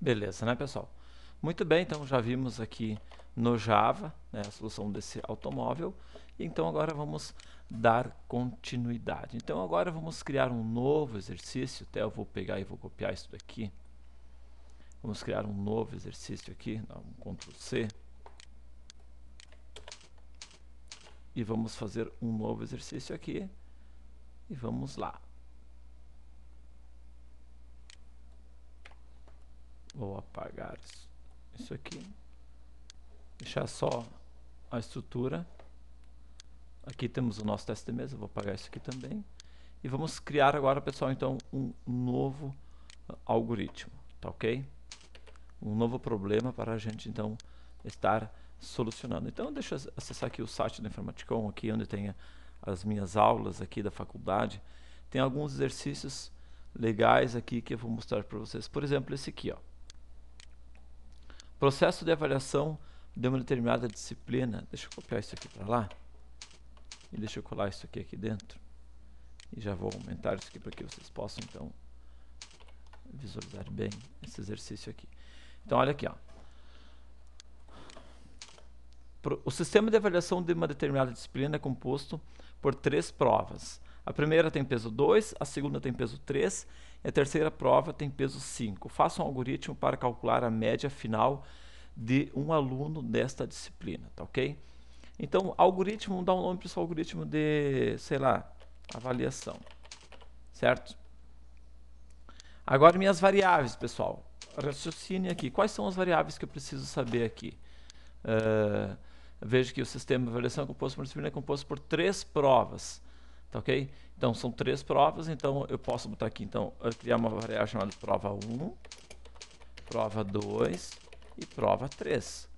Beleza, né, pessoal? Muito bem, então já vimos aqui no Java né, a solução desse automóvel. Então agora vamos dar continuidade. Então agora vamos criar um novo exercício. Até eu vou pegar e vou copiar isso daqui. Vamos criar um novo exercício aqui. um Ctrl C. E vamos fazer um novo exercício aqui. E vamos lá. Vou apagar isso aqui. Deixar só a estrutura. Aqui temos o nosso teste de mesa, vou apagar isso aqui também. E vamos criar agora, pessoal, então, um novo algoritmo, tá ok? Um novo problema para a gente, então, estar solucionando. Então, deixa eu acessar aqui o site da Informaticon, aqui onde tem as minhas aulas aqui da faculdade. Tem alguns exercícios legais aqui que eu vou mostrar para vocês. Por exemplo, esse aqui, ó. Processo de avaliação de uma determinada disciplina. Deixa eu copiar isso aqui para lá. E deixa eu colar isso aqui aqui dentro. E já vou aumentar isso aqui para que vocês possam, então, visualizar bem esse exercício aqui. Então, olha aqui, ó. O sistema de avaliação de uma determinada disciplina é composto por três provas. A primeira tem peso 2, a segunda tem peso 3 e a terceira prova tem peso 5. Faça um algoritmo para calcular a média final de um aluno desta disciplina, tá ok? Então, algoritmo, dá um nome para o seu algoritmo de, sei lá, avaliação, certo? Agora, minhas variáveis, pessoal. Raciocine aqui. Quais são as variáveis que eu preciso saber aqui? Uh, ah, vejo que o sistema de avaliação é composto por disciplina é composto por três provas. Tá ok? Então são três provas, então eu posso botar aqui, então, criar uma variável chamada prova 1, prova 2 e prova 3,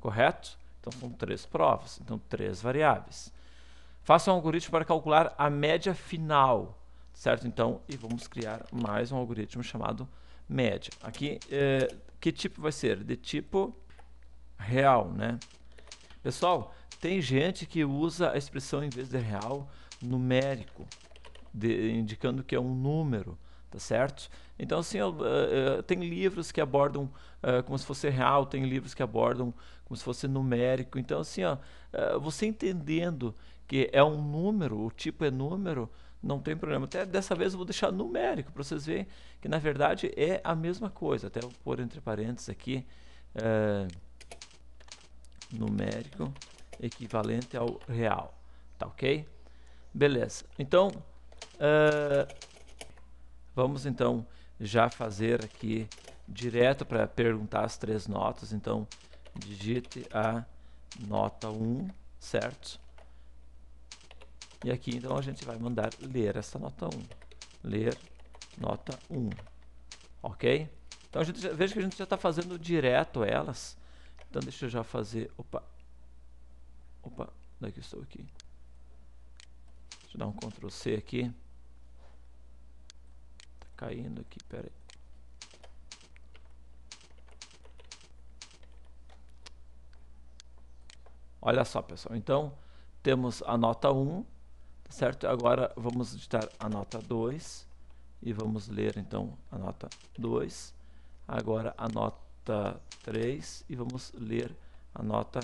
correto? Então são três provas, então três variáveis. Faça um algoritmo para calcular a média final, certo? Então, e vamos criar mais um algoritmo chamado média. Aqui, é, que tipo vai ser? De tipo real, né? Pessoal, tem gente que usa a expressão em vez de real numérico, de, indicando que é um número, tá certo? Então, assim, eu, eh, eh, tem livros que abordam uh, como se fosse real, tem livros que abordam como se fosse numérico. Então, assim, ó, você entendendo que é um número, o tipo é número, não tem problema. Até dessa vez eu vou deixar numérico para vocês verem que na verdade é a mesma coisa. Até vou pôr entre parênteses aqui numérico equivalente ao real, tá ok? Beleza. Então, uh, vamos então já fazer aqui direto para perguntar as três notas. Então, digite a nota 1, certo? E aqui, então, a gente vai mandar ler essa nota 1. Ler nota 1. Ok? Então, a gente já, veja que a gente já está fazendo direto elas. Então, deixa eu já fazer... Opa! Opa! Onde é que estou aqui? Deixa eu dar um Ctrl C aqui. Tá caindo aqui, pera aí. Olha só, pessoal. Então, temos a nota 1, tá certo? Agora vamos editar a nota 2 e vamos ler, então, a nota 2. Agora a nota 3 e vamos ler a nota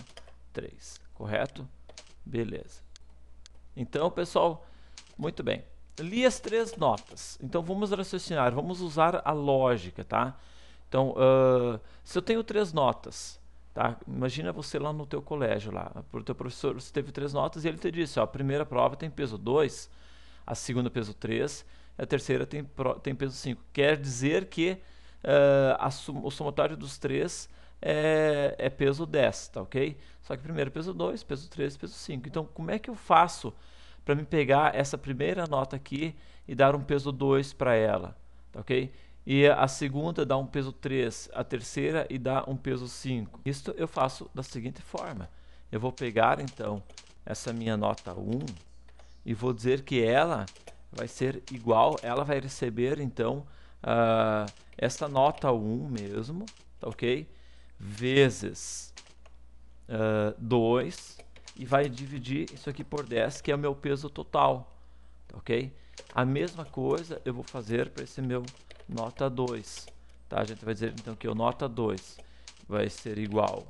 3, correto? Beleza. Então, pessoal, muito bem. Li as três notas. Então, vamos raciocinar, vamos usar a lógica, tá? Então, uh, se eu tenho três notas, tá? Imagina você lá no teu colégio, lá, o teu professor, você teve três notas e ele te disse, ó, a primeira prova tem peso 2, a segunda peso 3, a terceira tem, tem peso 5. Quer dizer que uh, a, o somatório dos três é, é peso 10, tá ok? Só que primeiro peso 2, peso 3, peso 5. Então, como é que eu faço para me pegar essa primeira nota aqui e dar um peso 2 para ela, tá ok? E a segunda dá um peso 3, a terceira e dá um peso 5. Isto eu faço da seguinte forma. Eu vou pegar então essa minha nota 1 e vou dizer que ela vai ser igual, ela vai receber então uh, ah, esta nota 1 mesmo, tá ok? vezes uh, ah, 2 e vai dividir isso aqui por 10, que é o meu peso total, tá ok? A mesma coisa eu vou fazer para esse meu nota 2, tá? A gente vai dizer então que o nota 2 vai ser igual,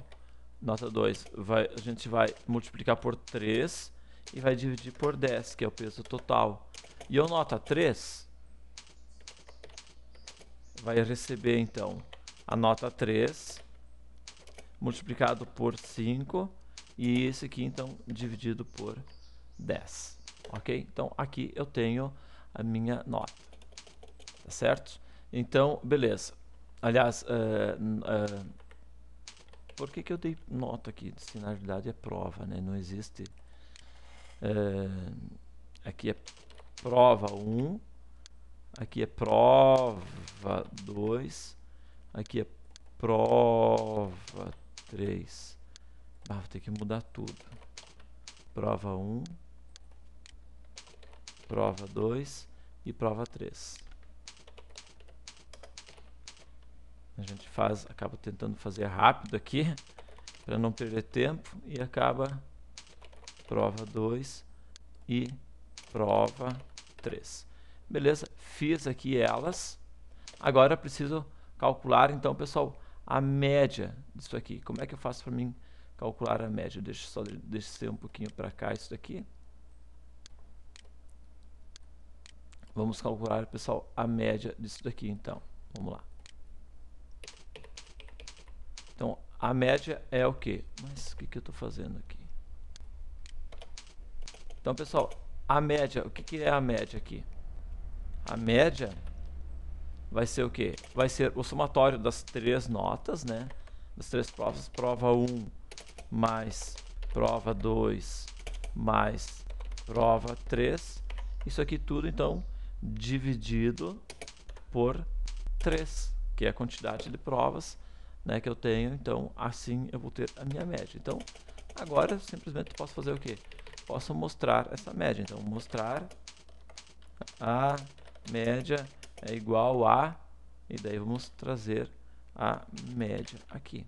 nota 2, vai, a gente vai multiplicar por 3 e vai dividir por 10, que é o peso total. E o nota 3 vai receber então a nota 3 multiplicado por 5 e esse aqui então dividido por 10, ok? Então aqui eu tenho a minha nota, tá certo? Então, beleza. Aliás, uh, uh, por que que eu dei nota aqui? Se na verdade é prova, né? Não existe... Uh, aqui é prova 1, aqui é prova 2, aqui é prova 3. Ah, vou ter que mudar tudo. Prova 1, prova 2 e prova 3. A gente faz, acaba tentando fazer rápido aqui, para não perder tempo, e acaba prova 2 e prova 3. Beleza, fiz aqui elas. Agora preciso calcular, então, pessoal, a média disso aqui. Como é que eu faço para mim calcular a média? Deixa eu só descer um pouquinho para cá isso daqui. Vamos calcular, pessoal, a média disso daqui, então. Vamos lá. Então, a média é o quê? Mas o que, que eu estou fazendo aqui? Então, pessoal, a média, o que, que é a média aqui? A média vai ser o quê? Vai ser o somatório das três notas, né? Das três provas, prova 1 mais prova 2 mais prova 3. Isso aqui tudo, então, dividido por 3, que é a quantidade de provas né, que eu tenho. Então, assim eu vou ter a minha média. Então, agora simplesmente posso fazer o quê? Posso mostrar essa média. Então, mostrar a média é igual a, e daí vamos trazer a média aqui.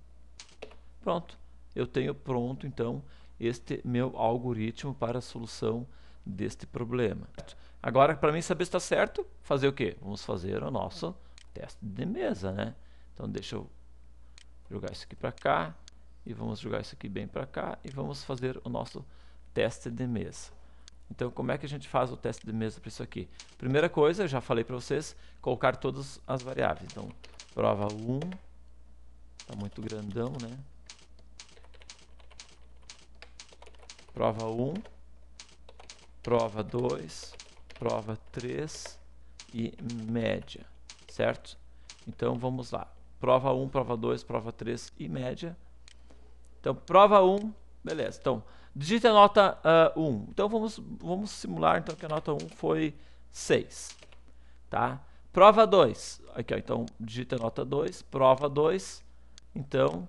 Pronto, eu tenho pronto então este meu algoritmo para a solução deste problema. Agora, para mim saber se está certo, fazer o quê? Vamos fazer o nosso teste de mesa, né? Então deixa eu jogar isso aqui para cá, e vamos jogar isso aqui bem para cá, e vamos fazer o nosso teste de mesa. Então, como é que a gente faz o teste de mesa para isso aqui? Primeira coisa, já falei para vocês, colocar todas as variáveis. Então, prova 1, está muito grandão, né? Prova 1, prova 2, prova 3 e média, certo? Então, vamos lá. Prova 1, prova 2, prova 3 e média. Então, prova 1, Beleza, então, digite a nota uh, ah, 1. Então vamos, vamos simular então, que a nota 1 foi 6. Tá? Prova 2. então, digita a nota 2, prova 2. Então,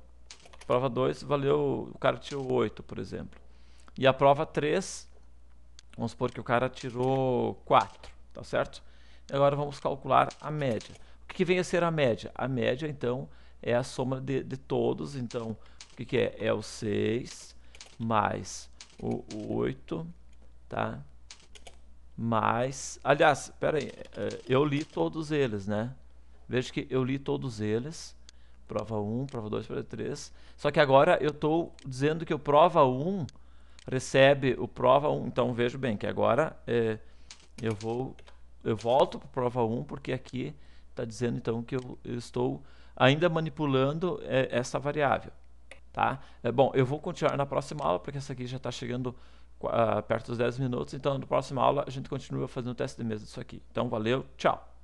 prova 2 valeu, o cara tirou 8, por exemplo. E a prova 3, vamos supor que o cara tirou 4, tá certo? E agora vamos calcular a média. O que, que vem a ser a média? A média, então, é a soma de, de todos. Então, o que, que é? É o 6 mais o 8, tá? Mais, aliás, espera aí, é, eu li todos eles, né? Veja que eu li todos eles. Prova 1, prova 2, prova 3. Só que agora eu estou dizendo que o prova 1 recebe o prova 1. Então vejo bem que agora é, eu vou eu volto para prova 1 porque aqui está dizendo então que eu, eu estou ainda manipulando é, essa variável. Tá? É, bom, eu vou continuar na próxima aula, porque essa aqui já está chegando uh, perto dos 10 minutos. Então, na próxima aula, a gente continua fazendo o teste de mesa disso aqui. Então, valeu, tchau!